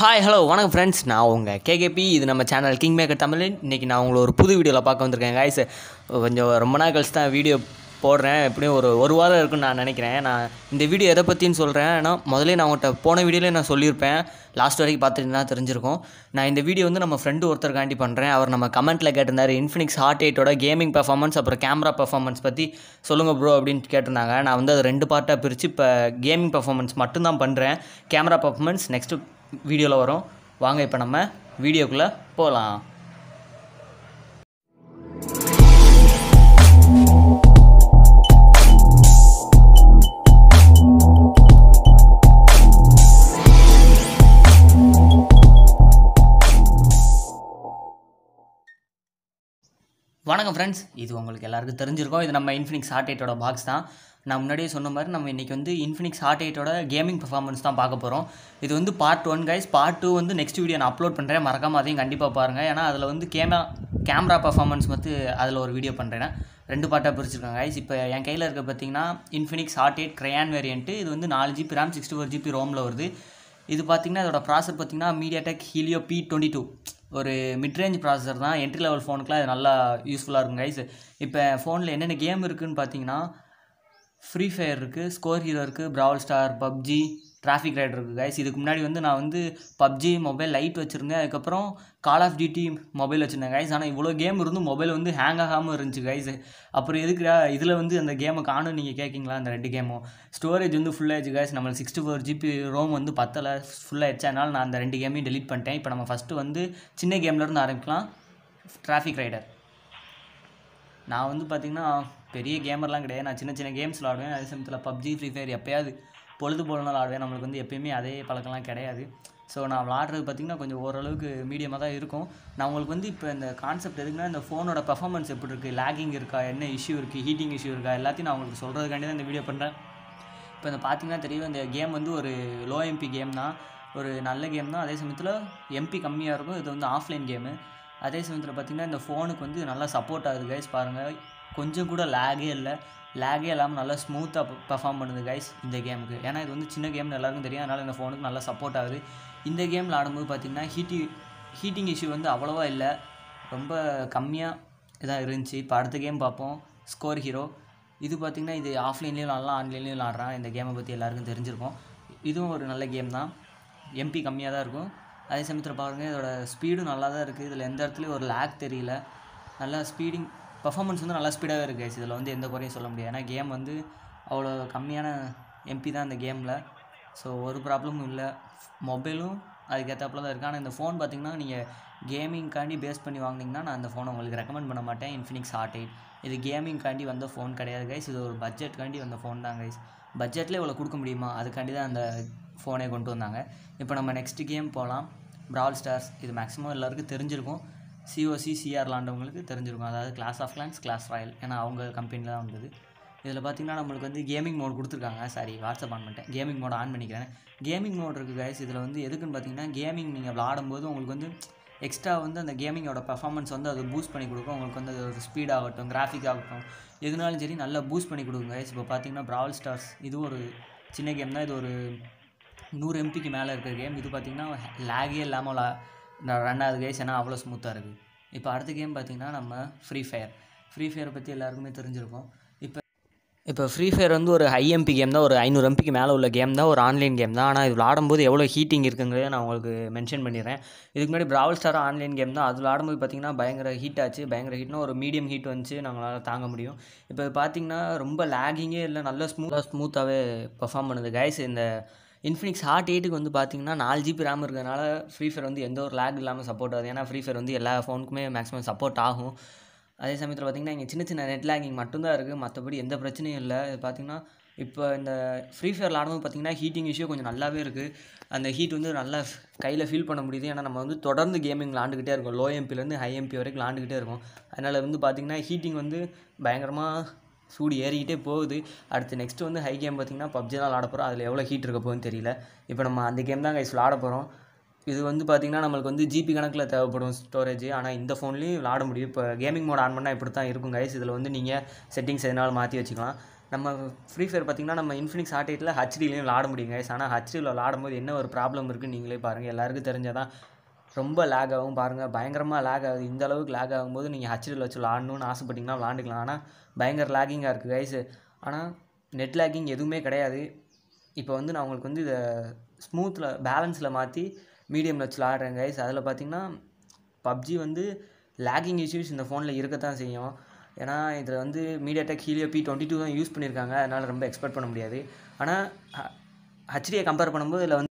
hi hello வணக்கம் friends நான் உங்கள் கேகேபி இது நம்ம சேனல் கிங் மேக்கர் தமிழ் இன்றைக்கி நான் உங்களை ஒரு புது வீடியோவில் பார்க்க வந்திருக்கேன் காய்ஸ் கொஞ்சம் ரொம்ப நாள் கழிச்சு தான் வீடியோ போடுறேன் எப்படியும் ஒரு ஒரு வாரம் இருக்குன்னு நான் நினைக்கிறேன் நான் இந்த வீடியோ எதை பற்றின்னு சொல்கிறேன் ஏன்னா முதலே நான் உங்கள்கிட்ட போன வீடியோவில் நான் சொல்லியிருப்பேன் லாஸ்ட் வரைக்கும் பார்த்துட்டு தான் தெரிஞ்சிருக்கும் நான் இந்த வீடியோ வந்து நம்ம ஃப்ரெண்டு ஒருத்தருக்காண்டி பண்ணுறேன் அவர் நம்ம கமெண்ட்டில் கேட்டிருந்தார் இன்ஃபினிக்ஸ் ஹார்ட் எயிட்டோட கேமிங் பர்ஃபார்மன்ஸ் அப்புறம் கேமரா பர்ஃபார்மன்ஸ் பற்றி சொல்லுங்கள் ப்ரோ அப்படின்னு கேட்டிருந்தாங்க நான் வந்து அது ரெண்டு பார்ட்டாக பிரித்து இப்போ கேமிங் பர்ஃபார்மன்ஸ் மட்டும்தான் பண்ணுறேன் கேமரா பர்ஃபார்மன்ஸ் நெக்ஸ்ட்டு வீடியோவில் வரும் வாங்க இப்போ நம்ம வீடியோக்குள்ளே போகலாம் வணக்கம் ஃப்ரெண்ட்ஸ் இது உங்களுக்கு எல்லாருக்கும் தெரிஞ்சிருக்கோம் இது நம்ம இன்ஃபினிக்ஸ் ஹார்ட் எயிட்டோட பாக்ஸ் தான் நான் முன்னாடியே சொன்ன மாதிரி நம்ம இன்றைக்கி வந்து இன்ஃபினிக்ஸ் ஹார்ட் எயிட்டோட கேமிங் பர்ஃபார்மன்ஸ் தான் பார்க்க போகிறோம் இது வந்து part one guys part two வந்து நெக்ஸ்ட் வீடியோ நான் அப்லோட் பண்ணுறேன் மறக்காமல் அதையும் கண்டிப்பாக பாருங்கள் ஏன்னா அதில் வந்து கேமரா கேமரா பர்ஃபார்மன்ஸ் மட்டும் அதில் ஒரு வீடியோ பண்ணுறேன் ரெண்டு பார்ட்டாக பிரிச்சிருக்காங்க கைஸ் இப்போ என் கையில் இருக்க பார்த்தீங்கன்னா இன்ஃபினிக்ஸ் ஹார்ட் எயிட் க்ரையான் வேரியன்ட்டு இது வந்து நாலு GB RAM sixty four GB ரோமில் வருது இது பார்த்திங்கன்னா அதோட ப்ராசர் பார்த்திங்கன்னா MediaTek Helio P twenty two ஒரு மிட்ரேஞ்ச் ப்ராசஸர் தான் என்ட்ரி லெவல் ஃபோனுக்குலாம் இது நல்லா யூஸ்ஃபுல்லாக இருக்கும் கைஸ் இப்போ ஃபோனில் என்னென்ன கேம் இருக்குதுன்னு பார்த்தீங்கன்னா ஃப்ரீ ஃபயர் இருக்குது ஸ்கோர் ஹீரோ இருக்குது brawl star PUBG traffic rider இருக்குது கைஸ் இதுக்கு முன்னாடி வந்து நான் வந்து பப்ஜி மொபைல் லைட் வச்சுருந்தேன் அதுக்கப்புறம் கால் ஆஃப் டியூட்டி மொபைல் வச்சுருந்தேன் கைஸ் ஆனால் இவ்வளோ கேம் இருந்து மொபைல் வந்து ஹேங் ஆகாமல் இருந்துச்சு கைஸ் அப்புறம் எதுக்கு இதில் வந்து அந்த கேமை காணும் நீங்கள் கேட்கிங்களா அந்த ரெண்டு கேமும் ஸ்டோரேஜ் வந்து ஆயிடுச்சு கைஸ் நம்ம சிக்ஸ்டி ஃபோர் ஜிபி ரோம் வந்து பத்தில் ஃபுல்லாகிடுச்சு அதனால் நான் அந்த ரெண்டு கேமையும் டெலிட் பண்ணிட்டேன் இப்போ நம்ம ஃபஸ்ட்டு வந்து சின்ன கேம்லேருந்து ஆரம்பிக்கலாம் டிராஃபிக் ரைடர் நான் வந்து பார்த்திங்கன்னா பெரிய கேமர்லாம் கிடையாது நான் சின்ன சின்ன கேம்ஸ் விளாடுவேன் அதே சமயத்தில் பப்ஜி ஃப்ரீ ஃபயர் எப்போயாவது பொழுது போலனா விளாடுவேன் நம்மளுக்கு வந்து எப்பயுமே அதே பழக்கம்லாம் கிடையாது ஸோ நான் விளாட்றது பார்த்திங்கன்னா கொஞ்சம் ஓரளவுக்கு மீடியமாக தான் இருக்கும் நான் உங்களுக்கு வந்து இப்போ இந்த கான்செப்ட் எதுக்குன்னா இந்த ஃபோனோட பர்ஃபார்மன்ஸ் எப்படி இருக்குது லேகிங் இருக்கா என்ன இஷ்யூ இருக்குது ஹீட்டிங் இஷ்யூ இருக்கா எல்லாத்தையும் நான் உங்களுக்கு சொல்கிறதுக்காண்டி தான் இந்த வீடியோ பண்ணுறேன் இப்போ இந்த பார்த்திங்கன்னா தெரியும் இந்த கேம் வந்து ஒரு லோ எம்பி கேம் தான் ஒரு நல்ல கேம் தான் அதே சமயத்தில் எம்பி கம்மியாக இருக்கும் இது வந்து ஆஃப்லைன் கேமு அதே சமயத்தில் பார்த்திங்கன்னா இந்த ஃபோனுக்கு வந்து நல்லா சப்போர்ட் ஆகுது கைஸ் பாருங்கள் கொஞ்சம் கூட லேகே இல்லை லேகே இல்லாமல் நல்லா ஸ்மூத்தாக பெர்ஃபார்ம் பண்ணுது கைஸ் இந்த கேமுக்கு ஏன்னா இது வந்து சின்ன கேம்னு எல்லாருக்கும் தெரியும் அதனால் இந்த ஃபோனுக்கு நல்லா சப்போர்ட் ஆகுது இந்த கேம் ஆடும்போது பார்த்திங்கன்னா ஹீட்டி ஹீட்டிங் இஷ்யூ வந்து அவ்வளோவா இல்லை ரொம்ப கம்மியாக இதாக இருந்துச்சு இப்போ அடுத்த கேம் பார்ப்போம் ஸ்கோர் ஹீரோ இது பார்த்திங்கன்னா இது ஆஃப்லைன்லேயும் விளாட்லாம் ஆன்லைன்லேயும் விளாட்றான் இந்த கேமை பற்றி எல்லாருக்கும் தெரிஞ்சிருக்கும் இதுவும் ஒரு நல்ல கேம் தான் எம்பி கம்மியாக தான் இருக்கும் அதே சமயத்தில் பாருங்கள் இதோட ஸ்பீடும் நல்லா தான் இருக்குது இதில் எந்த இடத்துலையும் ஒரு லேக் தெரியல நல்லா ஸ்பீடிங் பர்ஃபாமன்ஸ் வந்து நல்லா ஸ்பீடாகவே இருக்குது இதில் வந்து எந்த குறையும் சொல்ல முடியாது ஏன்னா கேம் வந்து அவ்வளோ கம்மியான எம்பி தான் இந்த கேமில் ஸோ ஒரு ப்ராப்ளமும் இல்லை மொபைலும் அதுக்கேற்றாப்புல தான் இருக்குது ஆனால் இந்த ஃபோன் பார்த்திங்கன்னா நீங்கள் கேமிங்காண்டி பேஸ் பண்ணி வாங்கினீங்கன்னா நான் அந்த ஃபோனை உங்களுக்கு ரெக்கமெண்ட் பண்ண மாட்டேன் இன்ஃபினிக்ஸ் ஹார்ட் எயிட் இது கேமிங்காண்டி வந்த ஃபோன் கிடையாது கைஸ் இது ஒரு பட்ஜெட்காண்டி வந்த ஃபோன் தான் கைஸ் பட்ஜெட்டில் இவ்வளோ கொடுக்க முடியுமா அதுக்காண்டி தான் அந்த ஃபோனே கொண்டு வந்தாங்க இப்போ நம்ம நெக்ஸ்ட் கேம் போகலாம் ப்ராவல் ஸ்டார்ஸ் இது மேக்ஸிமம் எல்லாருக்கும் தெரிஞ்சிருக்கும் சிஓசி சிஆர் விளாண்டவங்களுக்கு தெரிஞ்சிருக்கும் அதாவது clash of clans clash royale ஏன்னா அவங்க கம்பெனியில் தான் வந்தது இதில் பார்த்திங்கன்னா நம்மளுக்கு வந்து கேமிங் மோட் கொடுத்துருக்காங்க சாரி வாட்ஸ்அப் ஆன் பண்ணிட்டேன் கேமிங் மோட் ஆன் பண்ணிக்கிறேன் கேமிங் மோட் இருக்குது கைஸ் இதில் வந்து எதுக்குன்னு பார்த்தீங்கன்னா கேமிங் நீங்கள் விளாடும்போது உங்களுக்கு வந்து எக்ஸ்ட்ரா வந்து அந்த கேமிங்கோட பர்ஃபார்மன்ஸ் வந்து அது பூஸ்ட் பண்ணி கொடுக்கும் உங்களுக்கு வந்து அது ஒரு ஸ்பீட் ஆகட்டும் கிராஃபிக் ஆகட்டும் எதுனாலும் சரி நல்லா பூஸ்ட் பண்ணி கொடுக்குங்க கைஸ் இப்போ பார்த்தீங்கன்னா ப்ராவல் ஸ்டார்ஸ் இது ஒரு சின்ன கேம் தான் இது ஒரு நூறு எம்பிக்கு மேலே இருக்கிற கேம் இது பார்த்திங்கன்னா லேகே இல்லாமல் ரன் ஆகுது கேஸ் ஏன்னா அவ்வளோ ஸ்மூத்தாக இருக்குது இப்போ அடுத்த கேம் பார்த்திங்கன்னா நம்ம ஃப்ரீ ஃபயர் ஃப்ரீ ஃபயரை பற்றி எல்லாருக்குமே தெரிஞ்சிருக்கும் இப்போ இப்போ ஃப்ரீ ஃபயர் வந்து ஒரு ஹை எம்பி கேம் தான் ஒரு ஐநூறு எம்பிக்கு மேலே உள்ள கேம் தான் ஒரு ஆன்லைன் கேம் தான் ஆனால் இது ஆடும்போது எவ்வளோ ஹீட்டிங் இருக்குங்கிறத நான் உங்களுக்கு மென்ஷன் பண்ணிடுறேன் இதுக்கு முன்னாடி ப்ராவல் ஸ்டார் ஆன்லைன் கேம் தான் அதில் ஆடும்போது பார்த்திங்கன்னா பயங்கர ஹீட் ஆச்சு பயங்கர ஹீட்னா ஒரு மீடியம் ஹீட் வந்துச்சு நம்மளால் தாங்க முடியும் இப்போ பார்த்திங்கன்னா ரொம்ப லேகிங்கே இல்லை நல்லா ஸ்மூத்தாக ஸ்மூத்தாகவே பர்ஃபார்ம் பண்ணுது கைஸ் இந்த இன்ஃபினிக்ஸ் ஹார்ட் எயிட்டுக்கு வந்து பார்த்தீங்கன்னா நாலு ஜிபி ரேம் இருக்கிறதுனால ஃப்ரீ ஃபயர் வந்து எந்த ஒரு லேக் இல்லாமல் சப்போர்ட் ஆகுது ஏன்னா ஃப்ரீ ஃபயர் வந்து எல்லா ஃபோனுக்குமே மேக்ஸிமம் சப்போர்ட் ஆகும் அதே சமயத்தில் பார்த்திங்கன்னா இங்கே சின்ன சின்ன நெட் லேக்கிங் மட்டும்தான் இருக்குது மற்றபடி எந்த பிரச்சனையும் இல்லை பார்த்திங்கன்னா இப்போ இந்த ஃப்ரீ ஃபயர் விளாடும்போது பார்த்தீங்கன்னா ஹீட்டிங் இஷ்யூ கொஞ்சம் நல்லாவே இருக்குது அந்த ஹீட் வந்து நல்லா கையில் ஃபீல் பண்ண முடியுது ஏன்னா நம்ம வந்து தொடர்ந்து கேமிங் விளாண்டுக்கிட்டே இருக்கோம் லோ எம்பிலேருந்து ஹை எம்பி வரைக்கும் விளாண்டுக்கிட்டே இருக்கும் அதனால் வந்து பார்த்திங்கன்னா ஹீட்டிங் வந்து பயங்கரமாக சூடு ஏறிக்கிட்டே போகுது அடுத்து நெக்ஸ்ட் வந்து ஹை கேம் பார்த்திங்கன்னா பப்ஜி தான் விளாட போகிறோம் அதில் எவ்வளோ ஹீட் இருக்க போகுதுன்னு தெரியல இப்போ நம்ம அந்த கேம் தான் கைஸ் விளாட போகிறோம் இது வந்து பார்த்திங்கன்னா நம்மளுக்கு வந்து ஜிபி கணக்கில் தேவைப்படும் ஸ்டோரேஜ் ஆனால் இந்த ஃபோன்லேயும் விளாட முடியும் இப்போ கேமிங் மோட் ஆன் பண்ணால் இப்படி தான் இருக்கும் கைஸ் இதில் வந்து நீங்கள் செட்டிங்ஸ் எதனால் மாற்றி வச்சுக்கலாம் நம்ம ஃப்ரீ ஃபயர் பார்த்திங்கன்னா நம்ம இன்ஃபினிக்ஸ் ஆர்டேட்டில் ஹச்டிலையும் விளாட முடியும் கைஸ் ஆனால் ஹச்டியில் விளாடும் போது என்ன ஒரு ப்ராப்ளம் இருக்குன்னு நீங்களே பாருங்கள் எல்லாருக்கும் தெரிஞ்சால் தான் ரொம்ப லேக் ஆகும் பாருங்கள் பயங்கரமாக லேக் ஆகுது இந்த அளவுக்கு லேக் ஆகும்போது நீங்கள் ஹச்டியில் வச்சு விளாடணும்னு ஆசைப்பட்டிங்கன்னா விளாண்டுக்கலாம் ஆனால் பயங்கர லேகிங்காக இருக்குது கைஸு ஆனால் நெட் லேக்கிங் எதுவுமே கிடையாது இப்போ வந்து நான் உங்களுக்கு வந்து இதை ஸ்மூத்தில் பேலன்ஸில் மாற்றி மீடியமில் வச்சு விளாடுறேன் கைஸ் அதில் பார்த்திங்கன்னா பப்ஜி வந்து லேகிங் இஷ்யூஸ் இந்த ஃபோனில் இருக்கத்தான் செய்யும் ஏன்னா இதில் வந்து tech Helio P twenty two தான் யூஸ் பண்ணியிருக்காங்க அதனால் ரொம்ப எக்ஸ்பெக்ட் பண்ண முடியாது ஆனால் ஹச்டியை கம்பேர் பண்ணும்போது இதில் வந்து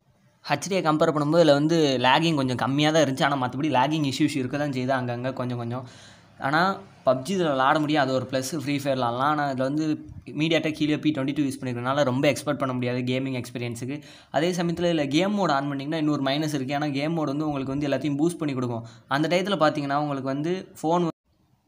ஹச்டியை கம்பேர் பண்ணும்போது இதில் வந்து லேகிங் கொஞ்சம் கம்மியாக தான் இருந்துச்சு ஆனால் மற்றபடி லேகிங் இஷ்யூஸ் இருக்க தான் செய்யுது அங்கங்கே கொஞ்சம் கொஞ்சம் ஆனால் பப்ஜி இதில் விளாட முடியும் அது ஒரு ப்ளஸ் ஃப்ரீ ஃபயர் விளாட்லாம் ஆனால் இதில் வந்து மீடியாட்டே கீழே பி டுவெண்ட்டி டூ யூஸ் பண்ணிக்கிறனால ரொம்ப எக்ஸ்பெக்ட் பண்ண முடியாது கேமிங் எக்ஸ்பீரியன்ஸுக்கு அதே சமயத்தில் இல்லை கேம் மோட் ஆன் பண்ணிங்கன்னா இன்னொரு மைனஸ் இருக்குது ஏன்னா கேம் மோட் வந்து உங்களுக்கு வந்து எல்லாத்தையும் பூஸ்ட் பண்ணி கொடுக்கும் அந்த டயத்தில் பார்த்தீங்கன்னா உங்களுக்கு வந்து ஃபோன்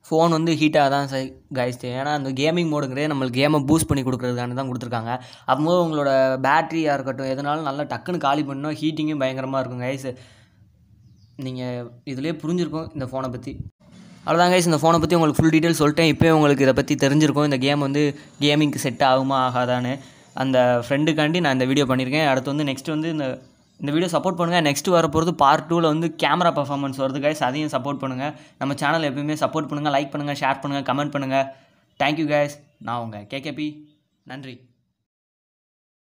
ஃபோன் வந்து ஹீட்டாக தான் சார் கைஸ் ஏன்னா அந்த கேமிங் மோடுங்கிறதே நம்மளுக்கு கேமை பூஸ்ட் பண்ணி கொடுக்குறதுக்கான தான் கொடுத்துருக்காங்க அப்போது உங்களோட பேட்ரியாக இருக்கட்டும் எதனாலும் நல்லா டக்குன்னு காலி பண்ணோம் ஹீட்டிங்கும் பயங்கரமாக இருக்கும் கைஸு நீங்கள் இதிலே புரிஞ்சிருக்கும் இந்த ஃபோனை பற்றி அவ்வளோதான் கைஸ் இந்த ஃபோனை பற்றி உங்களுக்கு ஃபுல் டீட்டெயில் சொல்லிட்டேன் இப்போயே உங்களுக்கு இதை பற்றி தெரிஞ்சிருக்கும் இந்த கேம் வந்து கேமிங்க்கு செட் ஆகுமா ஆகாதான்னு அந்த ஃப்ரெண்டுக்காண்டி நான் இந்த வீடியோ பண்ணியிருக்கேன் அடுத்து வந்து நெக்ஸ்ட் வந்து இந்த இந்த வீடியோ சப்போர்ட் பண்ணுங்கள் நெக்ஸ்ட் வர போகிறது பார்ட் டூவில் வந்து கேமரா பர்ஃபார்மன்ஸ் வருது கைஸ் அதையும் சப்போர்ட் பண்ணுங்கள் நம்ம சேனல் எப்பயுமே சப்போர்ட் பண்ணுங்கள் லைக் பண்ணுங்கள் ஷேர் பண்ணுங்கள் கமெண்ட் பண்ணுங்கள் தேங்க்யூ கைஸ் நான் உங்கள் கேகேபி நன்றி